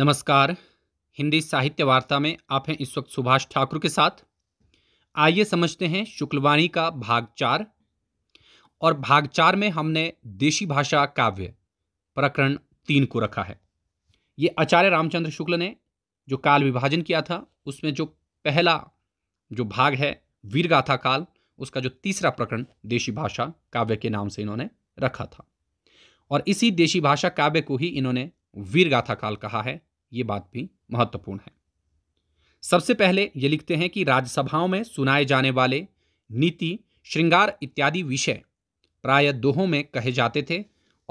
नमस्कार हिंदी साहित्य वार्ता में आप हैं इस वक्त सुभाष ठाकुर के साथ आइए समझते हैं शुक्लवाणी का भाग चार और भाग चार में हमने देशी भाषा काव्य प्रकरण तीन को रखा है ये आचार्य रामचंद्र शुक्ल ने जो काल विभाजन किया था उसमें जो पहला जो भाग है वीरगाथा काल उसका जो तीसरा प्रकरण देशी भाषा काव्य के नाम से इन्होंने रखा था और इसी देशी भाषा काव्य को ही इन्होंने वीरगाथा काल कहा है ये बात भी महत्वपूर्ण है सबसे पहले ये लिखते हैं कि राज्यसभाओं में सुनाए जाने वाले नीति श्रृंगार इत्यादि विषय प्राय दोहों में कहे जाते थे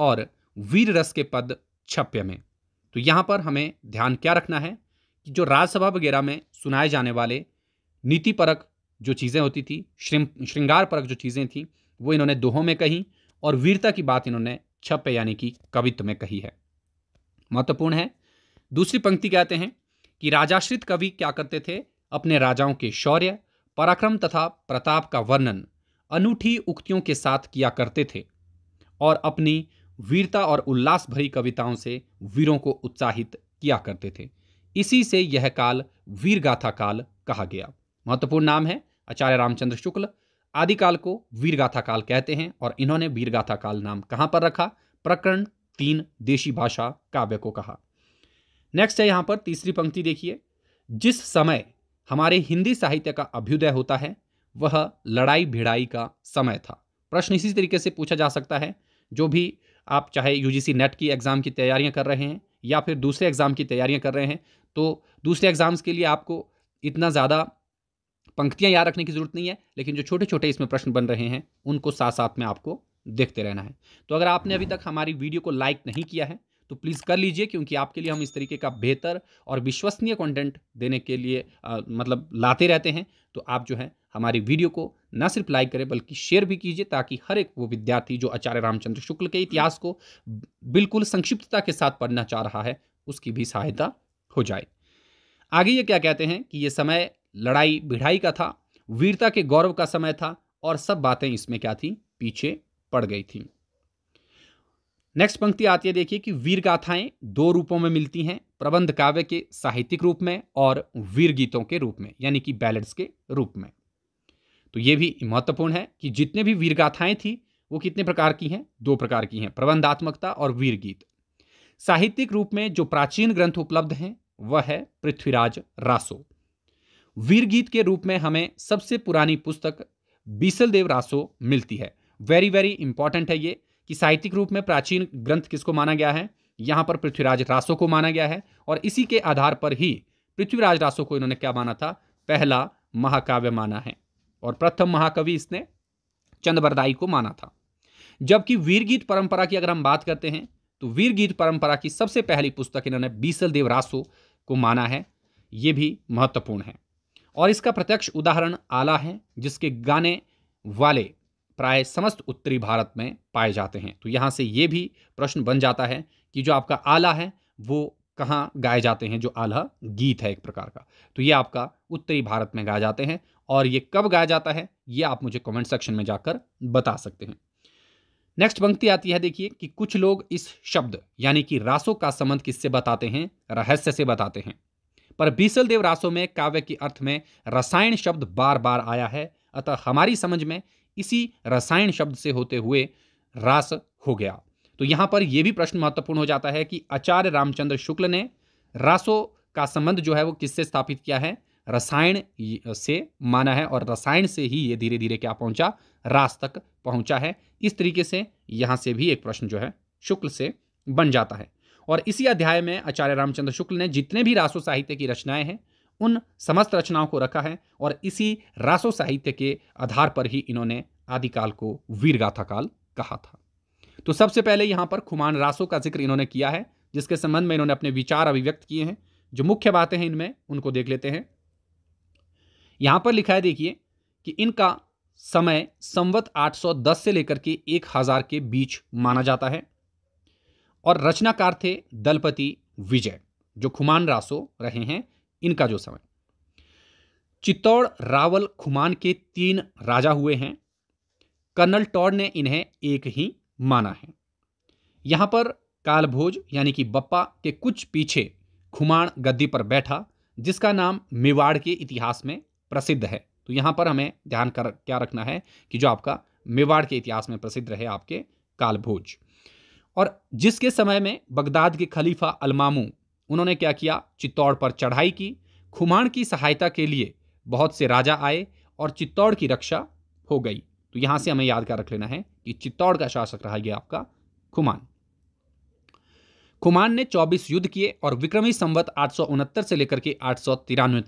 और वीर रस के पद छप्य में तो यहाँ पर हमें ध्यान क्या रखना है कि जो राज्यसभा वगैरह में सुनाए जाने वाले नीतिपरक जो चीज़ें होती थी श्रृंगार परक जो चीज़ें थी वो इन्होंने दोहों में कही और वीरता की बात इन्होंने छप्य यानी कि कवित्व में कही है महत्वपूर्ण है दूसरी पंक्ति कहते हैं कि राजाश्रित कवि क्या करते थे अपने राजाओं के शौर्य पराक्रम तथा प्रताप का वर्णन अनूठी उक्तियों के साथ किया करते थे और अपनी वीरता और उल्लास भरी कविताओं से वीरों को उत्साहित किया करते थे इसी से यह काल वीर गाथा काल कहा गया महत्वपूर्ण नाम है आचार्य रामचंद्र शुक्ल आदिकाल को वीरगाथा काल कहते हैं और इन्होंने वीरगाथा काल नाम कहाँ पर रखा प्रकरण तीन देशी भाषा काव्य को कहा नेक्स्ट है यहाँ पर तीसरी पंक्ति देखिए जिस समय हमारे हिंदी साहित्य का अभ्युदय होता है वह लड़ाई भिड़ाई का समय था प्रश्न इसी तरीके से पूछा जा सकता है जो भी आप चाहे यूजीसी नेट की एग्ज़ाम की तैयारियां कर रहे हैं या फिर दूसरे एग्ज़ाम की तैयारियां कर रहे हैं तो दूसरे एग्ज़ाम्स के लिए आपको इतना ज़्यादा पंक्तियां याद रखने की ज़रूरत नहीं है लेकिन जो छोटे छोटे इसमें प्रश्न बन रहे हैं उनको साथ साथ में आपको देखते रहना है तो अगर आपने अभी तक हमारी वीडियो को लाइक नहीं किया है तो प्लीज़ कर लीजिए क्योंकि आपके लिए हम इस तरीके का बेहतर और विश्वसनीय कंटेंट देने के लिए आ, मतलब लाते रहते हैं तो आप जो है हमारी वीडियो को ना सिर्फ लाइक करें बल्कि शेयर भी कीजिए ताकि हर एक वो विद्यार्थी जो आचार्य रामचंद्र शुक्ल के इतिहास को बिल्कुल संक्षिप्तता के साथ पढ़ना चाह रहा है उसकी भी सहायता हो जाए आगे ये क्या कहते हैं कि ये समय लड़ाई भिड़ाई का था वीरता के गौरव का समय था और सब बातें इसमें क्या थी पीछे पड़ गई थी नेक्स्ट पंक्ति आती है देखिए कि वीर गाथाएं दो रूपों में मिलती हैं प्रबंध काव्य के साहित्यिक रूप में और वीर गीतों के रूप में यानी कि बैलेट्स के रूप में तो ये भी महत्वपूर्ण है कि जितने भी वीर गाथाएं थी वो कितने प्रकार की हैं दो प्रकार की हैं प्रबंधात्मकता और वीर गीत साहित्यिक रूप में जो प्राचीन ग्रंथ उपलब्ध हैं वह है पृथ्वीराज रासो वीर गीत के रूप में हमें सबसे पुरानी पुस्तक बीसलदेव रासो मिलती है वेरी वेरी इंपॉर्टेंट है ये कि साहित्यिक रूप में प्राचीन ग्रंथ किसको माना गया है यहाँ पर पृथ्वीराज रासो को माना गया है और इसी के आधार पर ही पृथ्वीराज रासो को इन्होंने क्या माना था पहला महाकाव्य माना है और प्रथम महाकवि इसने चंदबरदाई को माना था जबकि वीरगीत परंपरा की अगर हम बात करते हैं तो वीरगीत परंपरा की सबसे पहली पुस्तक इन्होंने बीसल देव रासो को माना है ये भी महत्वपूर्ण है और इसका प्रत्यक्ष उदाहरण आला है जिसके गाने वाले प्राय समस्त उत्तरी भारत में पाए जाते हैं तो यहाँ से ये भी प्रश्न बन जाता है कि जो आपका आला है वो कहाँ गाए जाते हैं जो आला गीत है एक प्रकार का तो ये आपका उत्तरी भारत में गाए जाते हैं और ये कब गाया जाता है ये आप मुझे कमेंट सेक्शन में जाकर बता सकते हैं नेक्स्ट पंक्ति आती है देखिए कि कुछ लोग इस शब्द यानी कि रासो का संबंध किससे बताते हैं रहस्य से बताते हैं पर बीसल देव रासो में काव्य के अर्थ में रसायन शब्द बार बार आया है अतः हमारी समझ में इसी रसायन शब्द से होते हुए रास हो गया तो यहाँ पर यह भी प्रश्न महत्वपूर्ण हो जाता है कि आचार्य रामचंद्र शुक्ल ने रासो का संबंध जो है वो किससे स्थापित किया है रसायन से माना है और रसायन से ही ये धीरे धीरे क्या पहुंचा रास तक पहुंचा है इस तरीके से यहाँ से भी एक प्रश्न जो है शुक्ल से बन जाता है और इसी अध्याय में आचार्य रामचंद्र शुक्ल ने जितने भी रासो साहित्य की रचनाएं हैं उन समस्त रचनाओं को रखा है और इसी रासो साहित्य के आधार पर ही इन्होंने आदिकाल को वीरगाथा काल कहा था तो सबसे पहले यहाँ पर खुमान रासो का जिक्र इन्होंने किया है जिसके संबंध में इन्होंने अपने विचार अभिव्यक्त किए हैं जो मुख्य बातें हैं इनमें उनको देख लेते हैं यहाँ पर लिखा है देखिए कि इनका समय संवत 810 से लेकर के 1000 के बीच माना जाता है और रचनाकार थे दलपति विजय जो खुमान रासो रहे हैं इनका जो समय चित्तौड़ रावल खुमान के तीन राजा हुए हैं कर्नल टॉड ने इन्हें एक ही माना है यहां पर कालभोज यानी कि बप्पा के कुछ पीछे खुमान गद्दी पर बैठा जिसका नाम मेवाड़ के इतिहास में प्रसिद्ध है तो यहां पर हमें ध्यान कर क्या रखना है कि जो आपका मेवाड़ के इतिहास में प्रसिद्ध रहे आपके कालभोज और जिसके समय में बगदाद के खलीफा अलमामू उन्होंने क्या किया चित्तौड़ पर चढ़ाई की खुमाण की सहायता के लिए बहुत से राजा आए और चित्तौड़ की रक्षा हो गई तो यहां से हमें याद कर रख लेना है कि चित्तौड़ का शासक रहा गया आपका खुमान खुमान ने 24 युद्ध किए और विक्रमी संवत आठ से लेकर के आठ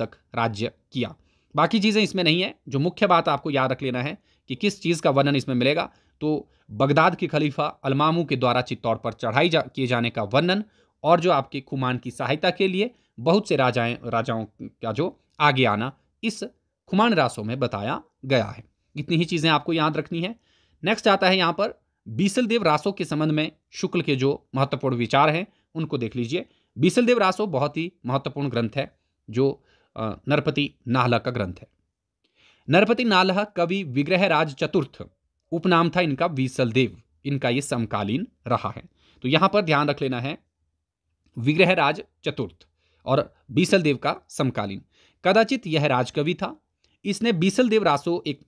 तक राज्य किया बाकी चीज़ें इसमें नहीं है जो मुख्य बात आपको याद रख लेना है कि किस चीज़ का वर्णन इसमें मिलेगा तो बगदाद के खलीफा अलमामू के द्वारा चित्तौड़ पर चढ़ाई जा किए जाने का वर्णन और जो आपके खुमान की सहायता के लिए बहुत से राजाएं राजाओं का जो आगे आना इस खुमान रासों में बताया गया है इतनी ही चीज़ें आपको याद रखनी है नेक्स्ट आता है यहाँ पर बीसलदेव रासों के संबंध में शुक्ल के जो महत्वपूर्ण विचार हैं उनको देख लीजिए बीसलदेव रासो बहुत ही महत्वपूर्ण ग्रंथ है जो नरपति नाहला का ग्रंथ है नरपति नाहला कवि विग्रह राज चतुर्थ उपनाम था इनका बीसल देव इनका ये समकालीन रहा है तो यहाँ पर ध्यान रख लेना है विग्रह राज चतुर्थ और बीसलदेव का समकालीन कदाचित यह राजकवि था इसने बीसलदेव रासो एक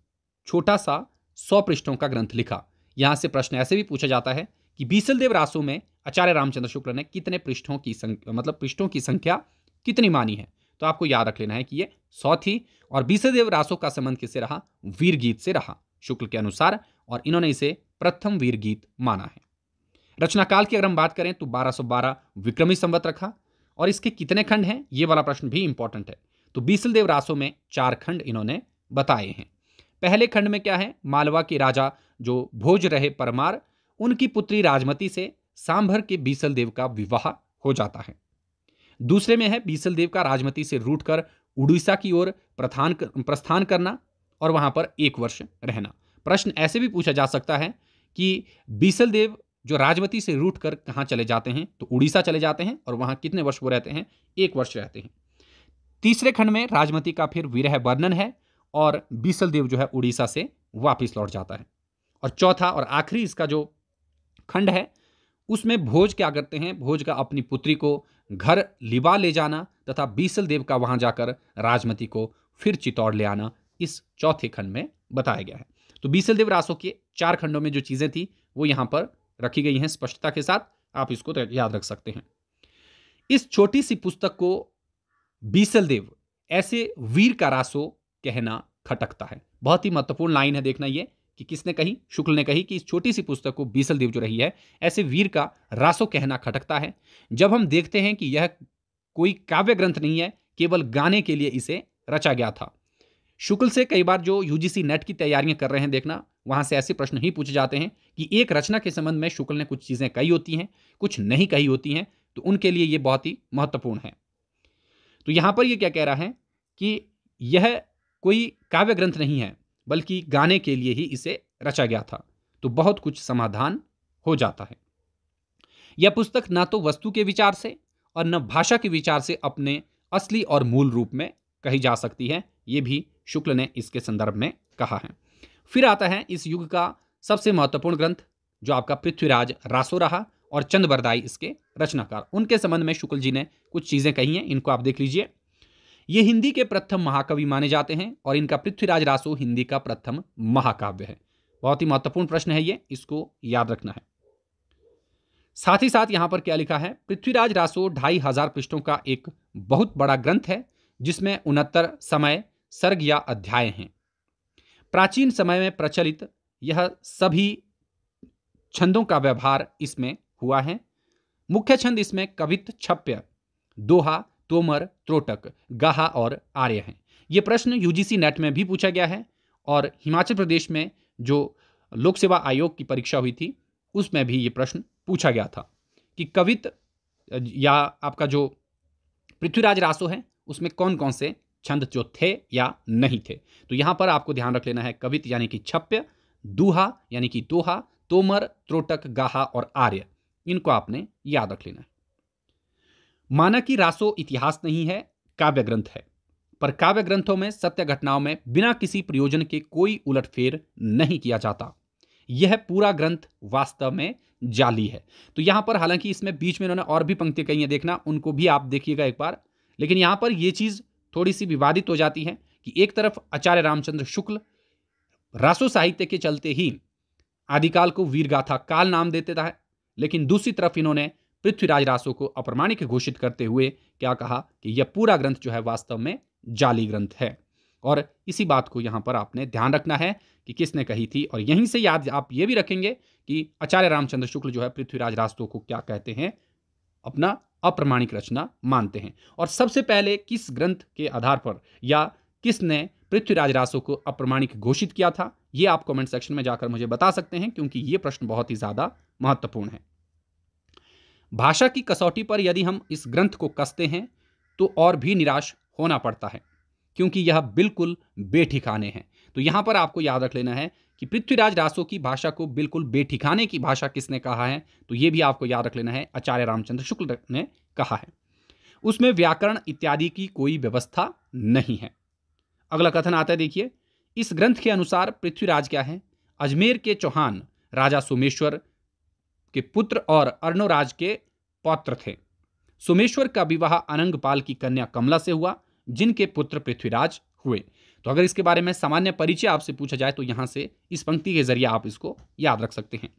छोटा सा सौ पृष्ठों का ग्रंथ लिखा यहाँ से प्रश्न ऐसे भी पूछा जाता है कि बीसलदेव रासो में आचार्य रामचंद्र शुक्ल ने कितने पृष्ठों की संख्या मतलब पृष्ठों की संख्या कितनी मानी है तो आपको याद रख लेना है कि ये सौ थी और बीसलदेव रासो का संबंध किससे रहा वीर गीत से रहा शुक्ल के अनुसार और इन्होंने इसे प्रथम वीर गीत माना है रचनाकाल की अगर हम बात करें तो 1212 विक्रमी संवत रखा और इसके कितने खंड हैं ये वाला प्रश्न भी इंपॉर्टेंट है तो बीसलदेव रासो में चार खंड इन्होंने बताए हैं पहले खंड में क्या है मालवा के राजा जो भोज रहे परमार उनकी पुत्री राजमती से सांभर के बीसलदेव का विवाह हो जाता है दूसरे में है बीसलदेव का राजमती से रूट कर उड़ीसा की ओर प्रथान प्रस्थान करना और वहां पर एक वर्ष रहना प्रश्न ऐसे भी पूछा जा सकता है कि बीसलदेव जो राजवती से रूट कर कहाँ चले जाते हैं तो उड़ीसा चले जाते हैं और वहाँ कितने वर्ष वो रहते हैं एक वर्ष रहते हैं तीसरे खंड में राजमती का फिर विरह वर्णन है और बीसल देव जो है उड़ीसा से वापस लौट जाता है और चौथा और आखिरी इसका जो खंड है उसमें भोज क्या करते हैं भोज का अपनी पुत्री को घर लिवा ले जाना तथा बीसल देव का वहाँ जाकर राजमती को फिर चित्तौड़ ले आना इस चौथे खंड में बताया गया है तो बीसल देव रासो के चार खंडों में जो चीज़ें थी वो यहाँ पर रखी गई हैं स्पष्टता के साथ आप इसको तो याद रख सकते हैं इस छोटी सी पुस्तक को बीसल देव ऐसे वीर का रासो कहना खटकता है बहुत ही महत्वपूर्ण लाइन है देखना ये कि किसने कही शुक्ल ने कही कि इस छोटी सी पुस्तक को बीसल देव जो रही है ऐसे वीर का रासो कहना खटकता है जब हम देखते हैं कि यह कोई काव्य ग्रंथ नहीं है केवल गाने के लिए इसे रचा गया था शुक्ल से कई बार जो यूजीसी नेट की तैयारियां कर रहे हैं देखना वहाँ से ऐसे प्रश्न ही पूछे जाते हैं कि एक रचना के संबंध में शुक्ल ने कुछ चीज़ें कही होती हैं कुछ नहीं कही होती हैं तो उनके लिए ये बहुत ही महत्वपूर्ण है तो यहाँ पर ये क्या कह रहा है कि यह कोई काव्य ग्रंथ नहीं है बल्कि गाने के लिए ही इसे रचा गया था तो बहुत कुछ समाधान हो जाता है यह पुस्तक ना तो वस्तु के विचार से और न भाषा के विचार से अपने असली और मूल रूप में कही जा सकती है ये भी शुक्ल ने इसके संदर्भ में कहा है फिर आता है इस युग का सबसे महत्वपूर्ण ग्रंथ जो आपका पृथ्वीराज रासो रहा और चंद इसके रचनाकार उनके संबंध में शुक्ल जी ने कुछ चीज़ें कही हैं इनको आप देख लीजिए ये हिंदी के प्रथम महाकवि माने जाते हैं और इनका पृथ्वीराज रासो हिंदी का प्रथम महाकाव्य है बहुत ही महत्वपूर्ण प्रश्न है ये इसको याद रखना है साथ ही साथ यहाँ पर क्या लिखा है पृथ्वीराज रासो ढाई हजार पृष्ठों का एक बहुत बड़ा ग्रंथ है जिसमें उनहत्तर समय सर्ग या अध्याय हैं प्राचीन समय में प्रचलित यह सभी छंदों का व्यवहार इसमें हुआ है मुख्य छंद इसमें कवित छप्य दोहा तोमर त्रोटक गाहा और आर्य हैं ये प्रश्न यूजीसी नेट में भी पूछा गया है और हिमाचल प्रदेश में जो लोक सेवा आयोग की परीक्षा हुई थी उसमें भी ये प्रश्न पूछा गया था कि कवित या आपका जो पृथ्वीराज रासो है उसमें कौन कौन से छंद जो थे या नहीं थे तो यहाँ पर आपको ध्यान रख लेना है कवित यानी कि छप्य दूहा यानी कि दोहा तोमर त्रोटक गाहा और आर्य इनको आपने याद रख लेना है माना कि रासो इतिहास नहीं है काव्य ग्रंथ है पर काव्य ग्रंथों में सत्य घटनाओं में बिना किसी प्रयोजन के कोई उलटफेर नहीं किया जाता यह पूरा ग्रंथ वास्तव में जाली है तो यहां पर हालांकि इसमें बीच में इन्होंने और भी पंक्तियां कही है देखना उनको भी आप देखिएगा एक बार लेकिन यहां पर यह चीज थोड़ी सी विवादित हो जाती है कि एक तरफ आचार्य रामचंद्र शुक्ल रासो साहित्य के चलते ही आदिकाल को वीरगाथा काल नाम देते था लेकिन दूसरी तरफ इन्होंने पृथ्वीराज रासो को अप्रमाणिक घोषित करते हुए क्या कहा कि यह पूरा ग्रंथ जो है वास्तव में जाली ग्रंथ है और इसी बात को यहाँ पर आपने ध्यान रखना है कि किसने कही थी और यहीं से याद आप ये भी रखेंगे कि आचार्य रामचंद्र शुक्ल जो है पृथ्वीराज रास्तों को क्या कहते हैं अपना अप्रमाणिक रचना मानते हैं और सबसे पहले किस ग्रंथ के आधार पर या किसने पृथ्वीराज रासो को अप्रमाणिक घोषित किया था ये आप कमेंट सेक्शन में जाकर मुझे बता सकते हैं क्योंकि ये प्रश्न बहुत ही ज़्यादा महत्वपूर्ण है भाषा की कसौटी पर यदि हम इस ग्रंथ को कसते हैं तो और भी निराश होना पड़ता है क्योंकि यह बिल्कुल बेठिकाने हैं तो यहां पर आपको याद रख लेना है कि पृथ्वीराज रासो की भाषा को बिल्कुल बेठिकाने की भाषा किसने कहा है तो ये भी आपको याद रख लेना है आचार्य रामचंद्र शुक्ल ने कहा है उसमें व्याकरण इत्यादि की कोई व्यवस्था नहीं है अगला कथन आता है देखिए इस ग्रंथ के अनुसार पृथ्वीराज क्या है अजमेर के चौहान राजा सोमेश्वर के पुत्र और अर्णोराज के पौत्र थे सोमेश्वर का विवाह अनंगपाल की कन्या कमला से हुआ जिनके पुत्र पृथ्वीराज हुए तो अगर इसके बारे में सामान्य परिचय आपसे पूछा जाए तो यहाँ से इस पंक्ति के जरिए आप इसको याद रख सकते हैं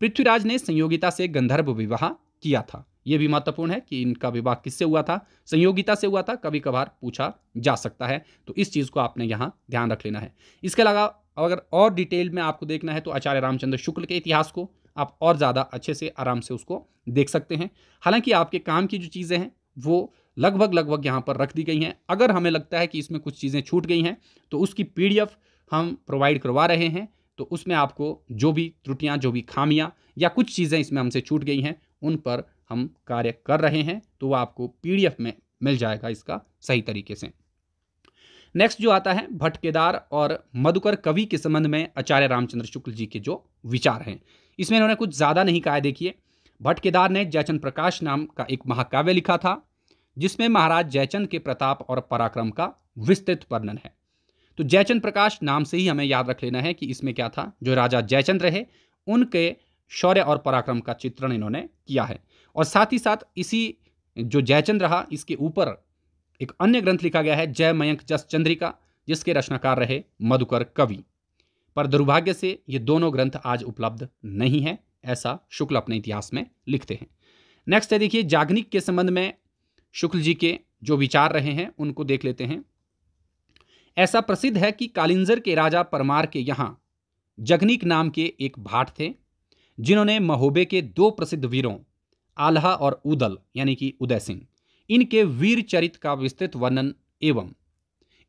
पृथ्वीराज ने संयोगिता से गंधर्व विवाह किया था ये भी महत्वपूर्ण है कि इनका विवाह किससे हुआ था संयोगिता से हुआ था कभी कभार पूछा जा सकता है तो इस चीज़ को आपने यहाँ ध्यान रख लेना है इसके अलावा अगर और डिटेल में आपको देखना है तो आचार्य रामचंद्र शुक्ल के इतिहास को आप और ज़्यादा अच्छे से आराम से उसको देख सकते हैं हालांकि आपके काम की जो चीज़ें हैं वो लगभग लगभग यहाँ पर रख दी गई हैं अगर हमें लगता है कि इसमें कुछ चीज़ें छूट गई हैं तो उसकी पी हम प्रोवाइड करवा रहे हैं तो उसमें आपको जो भी त्रुटियाँ जो भी खामियाँ या कुछ चीज़ें इसमें हमसे छूट गई हैं उन पर हम कार्य कर रहे हैं तो वह आपको पी में मिल जाएगा इसका सही तरीके से नेक्स्ट जो आता है भटकेदार और मधुकर कवि के संबंध में आचार्य रामचंद्र शुक्ल जी के जो विचार हैं इसमें इन्होंने कुछ ज़्यादा नहीं कहा देखिए भटकेदार ने जयचंद प्रकाश नाम का एक महाकाव्य लिखा था जिसमें महाराज जयचंद के प्रताप और पराक्रम का विस्तृत वर्णन है तो जयचंद प्रकाश नाम से ही हमें याद रख लेना है कि इसमें क्या था जो राजा जयचंद रहे उनके शौर्य और पराक्रम का चित्रण इन्होंने किया है और साथ ही साथ इसी जो जयचंद रहा इसके ऊपर एक अन्य ग्रंथ लिखा गया है जय मयंक जस चंद्रिका जिसके रचनाकार रहे मधुकर कवि पर दुर्भाग्य से ये दोनों ग्रंथ आज उपलब्ध नहीं है ऐसा शुक्ल अपने इतिहास में लिखते हैं नेक्स्ट है देखिए जागनिक के संबंध में शुक्ल जी के जो विचार रहे हैं उनको देख लेते हैं ऐसा प्रसिद्ध है कि कालिंजर के राजा परमार के यहाँ जगनिक नाम के एक भाट थे जिन्होंने महोबे के दो प्रसिद्ध वीरों आल्हा और उदल यानी कि उदय सिंह इनके वीर चरित का विस्तृत वर्णन एवं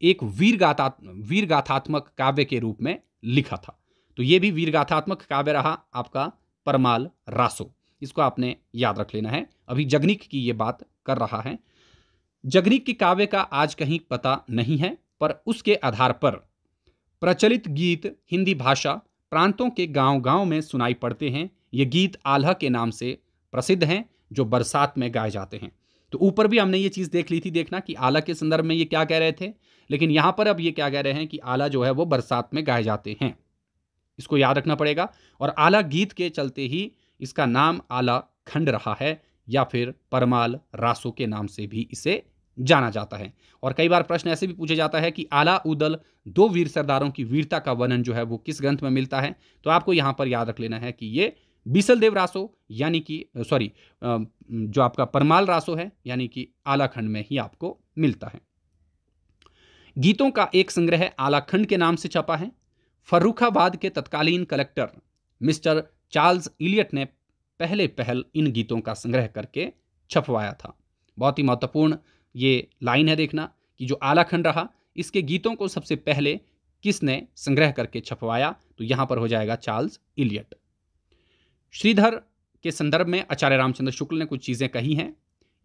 एक वीर वीर वीरगाथात्मक काव्य के रूप में लिखा था तो ये भी वीरगाथात्मक काव्य रहा आपका परमाल रासो इसको आपने याद रख लेना है अभी जगनिक की ये बात कर रहा है जगरी के काव्य का आज कहीं पता नहीं है पर उसके आधार पर प्रचलित गीत हिंदी भाषा प्रांतों के गांव-गांव में सुनाई पड़ते हैं ये गीत आल्हा के नाम से प्रसिद्ध हैं जो बरसात में गाए जाते हैं तो ऊपर भी हमने ये चीज़ देख ली थी देखना कि आला के संदर्भ में ये क्या कह रहे थे लेकिन यहाँ पर अब ये क्या कह रहे हैं कि आला जो है वो बरसात में गाए जाते हैं इसको याद रखना पड़ेगा और आला गीत के चलते ही इसका नाम आला खंड रहा है या फिर परमाल रासो के नाम से भी इसे जाना जाता है और कई बार प्रश्न ऐसे भी पूछा जाता है कि आला उदल दो वीर सरदारों की वीरता का वर्णन जो है वो किस ग्रंथ में मिलता है तो आपको यहाँ पर याद रख लेना है कि ये बीसल देव रासो यानी कि सॉरी जो आपका परमाल रासो है यानी कि आलाखंड में ही आपको मिलता है गीतों का एक संग्रह आलाखंड के नाम से छपा है फर्रुखाबाद के तत्कालीन कलेक्टर मिस्टर चार्ल्स इलियट ने पहले पहल इन गीतों का संग्रह करके छपवाया था बहुत ही महत्वपूर्ण ये लाइन है देखना कि जो आलाखंड रहा इसके गीतों को सबसे पहले किसने संग्रह करके छपवाया तो यहाँ पर हो जाएगा चार्ल्स इलियट श्रीधर के संदर्भ में आचार्य रामचंद्र शुक्ल ने कुछ चीज़ें कही हैं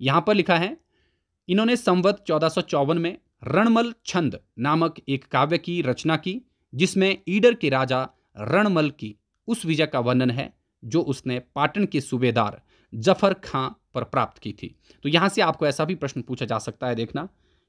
यहाँ पर लिखा है इन्होंने संवत चौदह में रणमल छंद नामक एक काव्य की रचना की जिसमें ईडर के राजा रणमल की उस विजय का वर्णन है जो उसने पाटन के सूबेदार जफर खां पर प्राप्त की थी तो यहाँ से आपको ऐसा भी प्रश्न पूछा जा सकता है देखना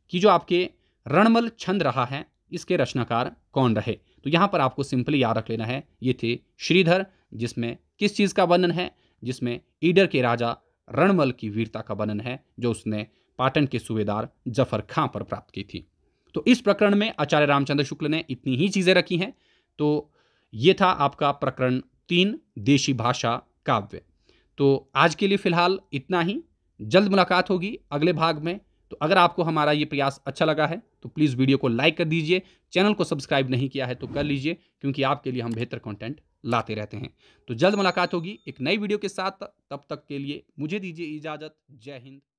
कि जो आपके रणमल छंद रहा है इसके रचनाकार कौन रहे तो यहाँ पर आपको सिंपली याद रख लेना है ये थे श्रीधर जिसमें किस चीज़ का वर्णन है जिसमें ईडर के राजा रणमल की वीरता का वर्णन है जो उसने पाटन के सूबेदार जफर खां पर प्राप्त की थी तो इस प्रकरण में आचार्य रामचंद्र शुक्ल ने इतनी ही चीज़ें रखी हैं तो ये था आपका प्रकरण तीन देशी भाषा काव्य तो आज के लिए फ़िलहाल इतना ही जल्द मुलाकात होगी अगले भाग में तो अगर आपको हमारा ये प्रयास अच्छा लगा है तो प्लीज़ वीडियो को लाइक कर दीजिए चैनल को सब्सक्राइब नहीं किया है तो कर लीजिए क्योंकि आपके लिए हम बेहतर कंटेंट लाते रहते हैं तो जल्द मुलाकात होगी एक नई वीडियो के साथ तब तक के लिए मुझे दीजिए इजाज़त जय हिंद